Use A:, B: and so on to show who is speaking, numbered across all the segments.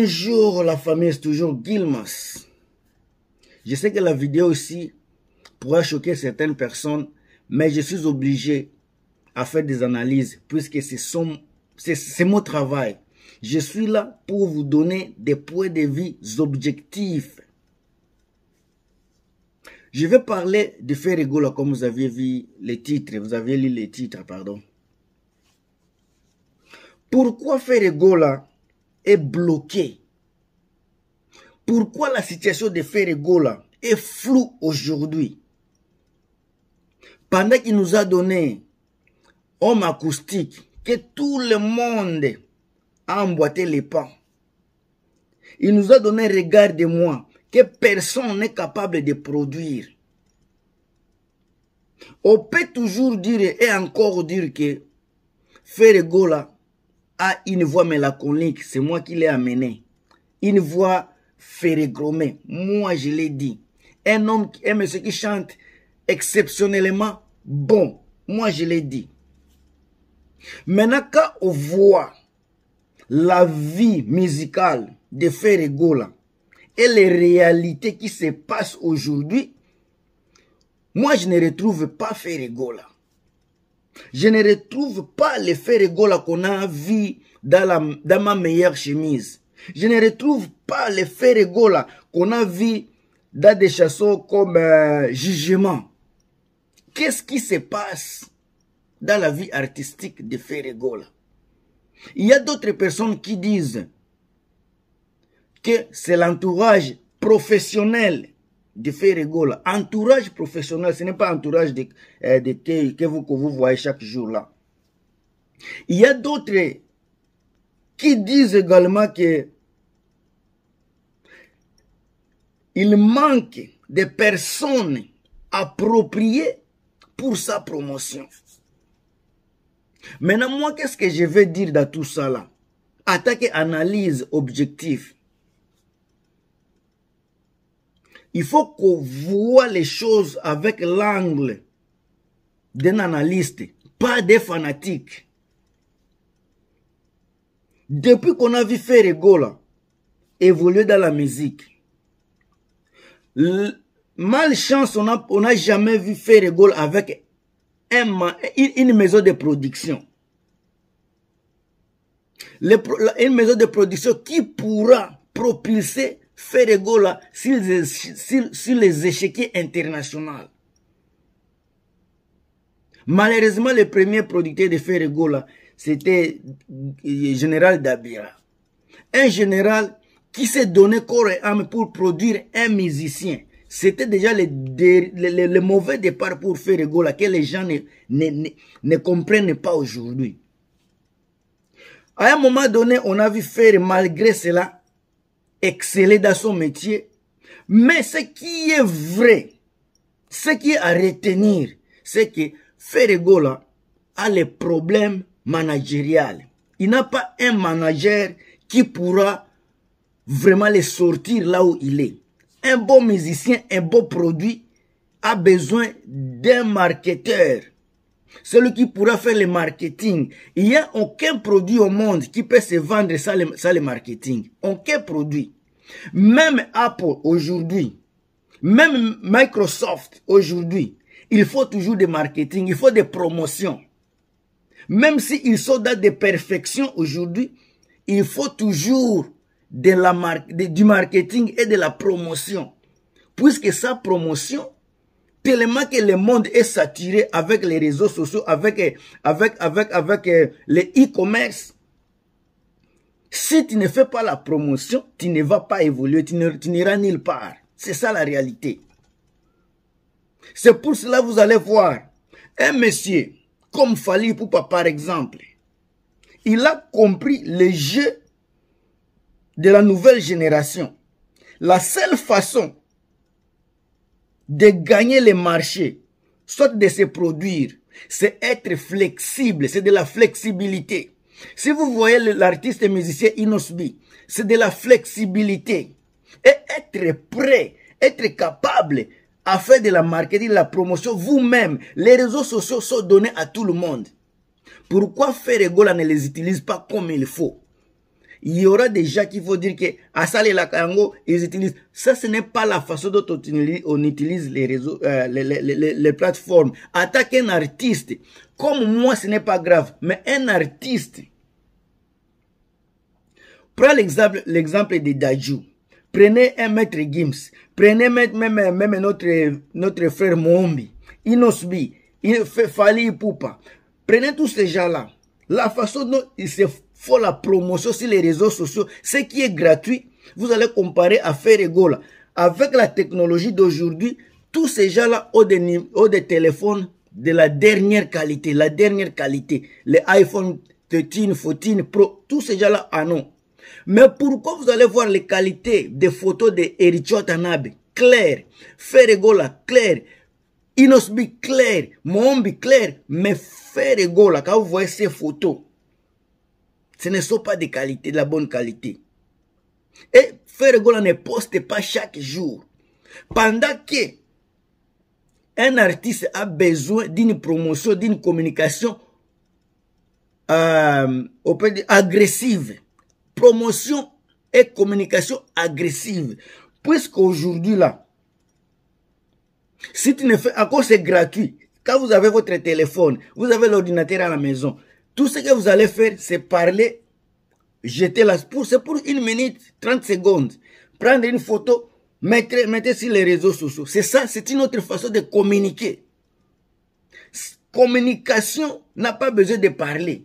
A: Bonjour la famille, c'est toujours Guilmas. Je sais que la vidéo aussi pourra choquer certaines personnes, mais je suis obligé à faire des analyses puisque c'est mon travail. Je suis là pour vous donner des points de vue objectifs. Je vais parler de faire comme vous aviez vu les titres, vous avez lu les titres, pardon. Pourquoi faire est bloqué. Pourquoi la situation de Ferrego est floue aujourd'hui Pendant qu'il nous a donné homme acoustique, que tout le monde a emboîté les pas. Il nous a donné regard de moi que personne n'est capable de produire. On peut toujours dire et encore dire que Ferregola a ah, une voix mélancolique, c'est moi qui l'ai amené. Une voix férégromée, moi je l'ai dit. Un homme, qui aime ce qui chante exceptionnellement bon, moi je l'ai dit. Maintenant, quand on voit la vie musicale de Ferregola et les réalités qui se passent aujourd'hui, moi je ne retrouve pas Ferregola. Je ne retrouve pas les l'effet rigola qu'on a vu dans, dans ma meilleure chemise. Je ne retrouve pas les l'effet rigola qu'on a vu dans des chansons comme euh, Jugement. Qu'est-ce qui se passe dans la vie artistique de Ferregola Il y a d'autres personnes qui disent que c'est l'entourage professionnel de faire entourage professionnel, ce n'est pas entourage de, euh, que vous, que vous voyez chaque jour là. Il y a d'autres qui disent également que il manque des personnes appropriées pour sa promotion. Maintenant, moi, qu'est-ce que je veux dire dans tout ça là Attaque analyse objective. il faut qu'on voit les choses avec l'angle d'un analyste, pas des fanatiques. Depuis qu'on a vu de là, évoluer dans la musique, malchance, on n'a jamais vu Ferrego avec une maison de production. une maison de production qui pourra propulser Ferregola sur, les échecs internationaux. Malheureusement, le premier producteur de Ferregola, c'était le euh, c'était général Dabira. Un général qui s'est donné corps et âme pour produire un musicien. C'était déjà le, mauvais départ pour faire que les gens ne, ne comprennent pas aujourd'hui. À un moment donné, on a vu faire malgré cela exceller dans son métier. Mais ce qui est vrai, ce qui est à retenir, c'est que Ferregola a les problèmes managériels. Il n'a pas un manager qui pourra vraiment les sortir là où il est. Un bon musicien, un bon produit a besoin d'un marketeur celui qui pourra faire le marketing. Il n'y a aucun produit au monde qui peut se vendre sans le, marketing. Aucun produit. Même Apple aujourd'hui, même Microsoft aujourd'hui, il faut toujours des marketing, il faut des promotions. Même s'ils sont dans des perfections aujourd'hui, il faut toujours de la du marketing et de la promotion. Puisque sa promotion, Tellement que le monde est saturé avec les réseaux sociaux, avec, euh, avec, avec, avec euh, les e-commerce. Si tu ne fais pas la promotion, tu ne vas pas évoluer, tu n'iras nulle part. C'est ça la réalité. C'est pour cela que vous allez voir un monsieur comme Fali Poupa par exemple. Il a compris les jeux de la nouvelle génération. La seule façon de gagner les marchés, soit de se produire, c'est être flexible, c'est de la flexibilité. Si vous voyez l'artiste et musicien Inosbi, c'est de la flexibilité. Et être prêt, être capable à faire de la marketing, de la promotion vous-même. Les réseaux sociaux sont donnés à tout le monde. Pourquoi faire Ferregola ne les utilise pas comme il faut il y aura des gens qui vont dire que à ça et Kango ils utilisent. Ça, ce n'est pas la façon dont on utilise les réseaux, euh, les, les, les, plateformes. Attaquer un artiste, comme moi, ce n'est pas grave, mais un artiste. Prends l'exemple, l'exemple de Dajou. Prenez un maître Gims. Prenez même, même, notre, notre frère Moombi. Inosbi. Il fait Fali Poupa. Prenez tous ces gens-là. La façon dont ils se faut la promotion sur les réseaux sociaux. Ce qui est gratuit, vous allez comparer à Ferregola. Avec la technologie d'aujourd'hui, tous ces gens-là ont des, téléphones de la dernière qualité, la dernière qualité. Les iPhone 13, 14 Pro, tous ces gens-là en ont. Mais pourquoi vous allez voir les qualités des photos de Tanabe Claire, Ferregola, claire, Inosbi, claire, Moombi, claire, mais Ferregola, quand vous voyez ces photos, ce ne sont pas des qualités, de la bonne qualité. Et faire ne poste pas chaque jour. Pendant que un artiste a besoin d'une promotion, d'une communication euh, agressive. Promotion et communication agressive. Puisqu'aujourd'hui là, si tu ne fais, encore c'est gratuit. Quand vous avez votre téléphone, vous avez l'ordinateur à la maison, tout ce que vous allez faire, c'est parler, jeter la... pouce c'est pour une minute, 30 secondes. Prendre une photo, mettre, sur les réseaux sociaux. C'est ça, c'est une autre façon de communiquer. Communication n'a pas besoin de parler.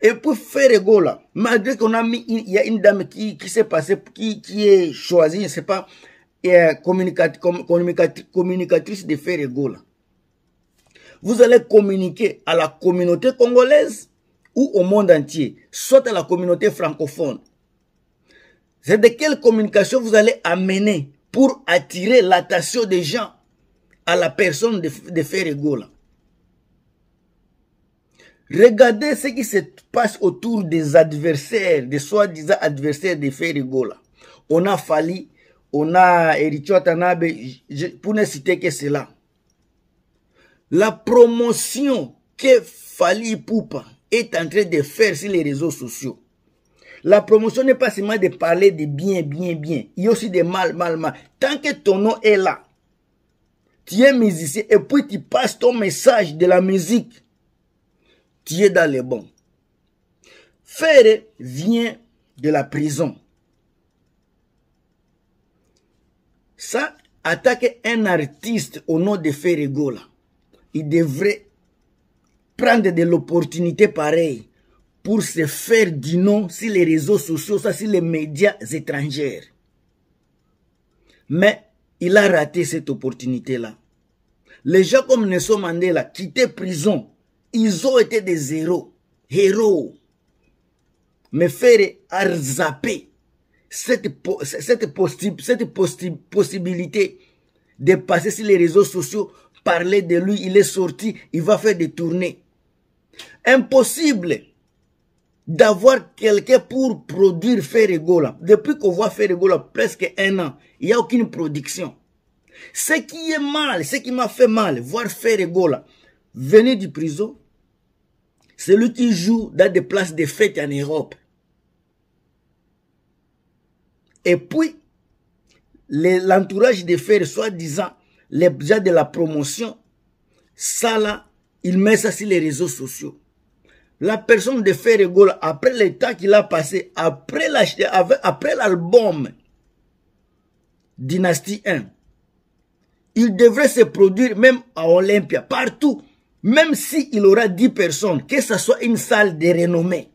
A: Et pour faire go malgré qu'on a mis, il y a une dame qui, s'est passée, qui, qui est choisie, je ne sais pas, euh, communicatrice, communicatrice de faire go Vous allez communiquer à la communauté congolaise ou au monde entier, soit à la communauté francophone. C'est de quelle communication vous allez amener pour attirer l'attention des gens à la personne de, de Gola. Regardez ce qui se passe autour des adversaires, des soi-disant adversaires de Gola. On a Fali, on a Ericho Tanabe, pour ne citer que cela. La promotion que Fali Poupa est en train de faire sur les réseaux sociaux. La promotion n'est pas seulement de parler de bien, bien, bien. Il y a aussi de mal, mal, mal. Tant que ton nom est là, tu es musicien et puis tu passes ton message de la musique, tu es dans les bons. Ferre vient de la prison. Ça, attaque un artiste au nom de Gola. il devrait prendre de l'opportunité pareille pour se faire du nom sur les réseaux sociaux, ça sur les médias étrangers. Mais il a raté cette opportunité-là. Les gens comme Nelson Mandela, quitté prison, ils ont été des héros, héros. Mais faire arzaper cette, cette possibilité de passer sur les réseaux sociaux parler de lui, il est sorti, il va faire des tournées. Impossible d'avoir quelqu'un pour produire Ferregola. Depuis qu'on voit faire Ferregola presque un an, il n'y a aucune production. Ce qui est mal, ce qui m'a fait mal, voir Ferregola venir du prison, c'est lui qui joue dans des places de fête en Europe. Et puis, l'entourage de faire soi-disant, les gens de la promotion, ça là, il met ça sur les réseaux sociaux. La personne de Ferregola, après l'état qu'il a passé, après l'album Dynastie 1, il devrait se produire même à Olympia, partout, même s'il aura 10 personnes, que ce soit une salle de renommée.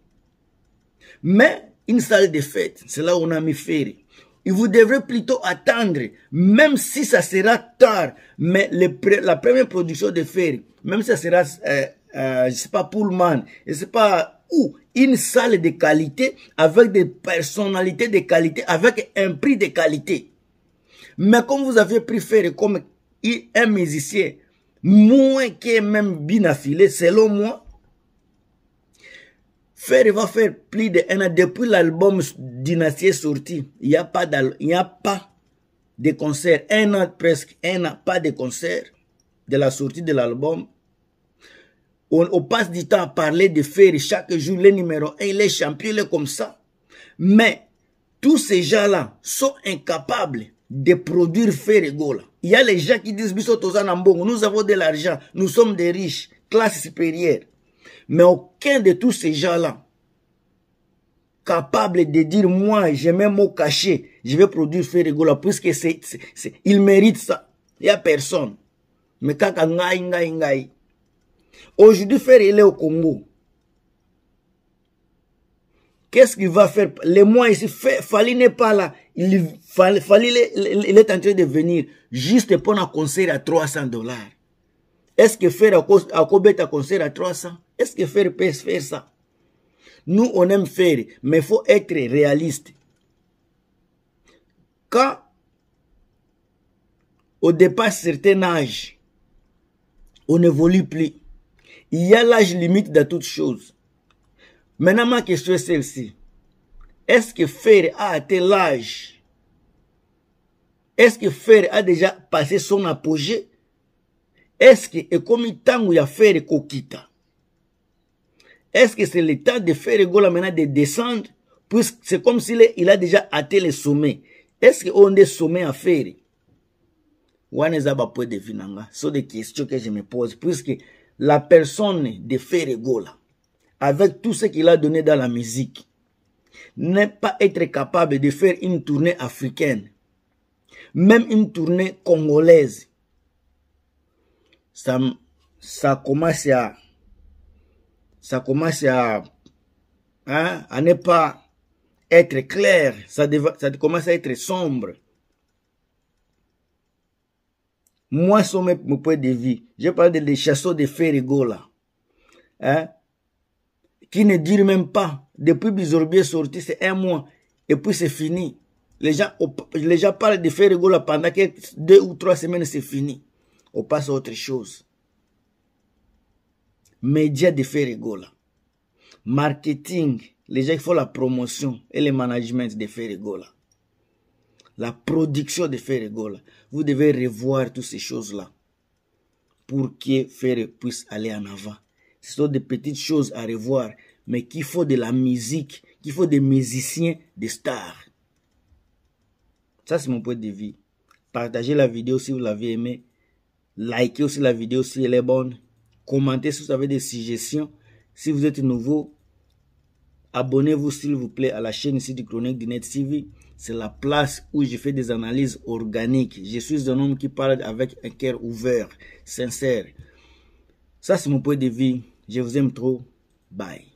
A: Mais une salle de fête, c'est là où on a mis Ferry vous devrez plutôt attendre, même si ça sera tard. Mais la première production de fer, même si ça sera, euh, euh, je ne sais pas, Pullman, je ne sais pas où, une salle de qualité, avec des personnalités de qualité, avec un prix de qualité. Mais comme vous avez pris comme un musicien, moins que même bien affilé, selon moi, Ferry va faire plus d'un an depuis l'album Dynastier sorti. Il n'y a, pas a pas de concert. Un an presque, un an, pas de concert de la sortie de l'album. On, passe du temps à parler de Ferry, chaque jour, les numéros 1, les champions, les comme ça. Mais tous ces gens-là sont incapables de produire Ferry Gola. Il y a les gens qui disent, nous avons de l'argent, nous sommes des riches, classe supérieure. Mais aucun de tous ces gens-là, capable de dire, moi, j'ai mes mots cachés, je vais produire Ferregola, puisque c'est, il mérite ça. Il n'y a personne. Mais kaka Aujourd'hui, il est au Congo. Qu'est-ce qu'il va faire Les mois ici, Fali n'est pas là. Il, il est en train de venir juste pour un conseil à 300 dollars. Est-ce que faire à ta concert à 300 Est-ce que faire peut faire ça Nous, on aime faire, mais il faut être réaliste. Quand on dépasse certain âge, on n'évolue plus. Il y a l'âge limite de toutes choses. Maintenant, ma question est celle-ci. Est-ce que faire a atteint l'âge Est-ce que faire a déjà passé son apogée eske ekomi ntango ya fere kokita eske c'est le temps de faire gola maintenant de descendre puisque c'est comme s'il il a déjà atteint le sommet eske oyo nde sommet ya fere wana eza bapoint de vue na nga so de question que je me pose puisque la personne de fere gola avec tout ce qu'il a donné dans la musique n'est pas être capable de faire une tournée africaine même une tournée congolaise ça, ça commence à, ça commence à, hein, à ne pas être clair, ça, ça commence à être sombre. Moi, sur mon point de vie, je parle des chasseurs de fers hein? qui ne durent même pas. Depuis Bizorbier sorti, c'est un mois, et puis c'est fini. Les gens, les gens parlent de fers pendant deux ou trois semaines, c'est fini on passe à autre chose. Média de faire rigola. Marketing, les gens qui font la promotion et le management de faire rigola. La production de faire rigola. Vous devez revoir toutes ces choses-là pour que faire puisse aller en avant. Ce sont des petites choses à revoir, mais qu'il faut de la musique, qu'il faut des musiciens, des stars. Ça, c'est mon point de vue. Partagez la vidéo si vous l'avez aimée. Likez aussi la vidéo si elle est bonne. Commentez si vous avez des suggestions. Si vous êtes nouveau, abonnez-vous s'il vous plaît à la chaîne ici du Chronique du Net TV. C'est la place où je fais des analyses organiques. Je suis un homme qui parle avec un cœur ouvert, sincère. Ça, c'est mon point de vie. Je vous aime trop. Bye.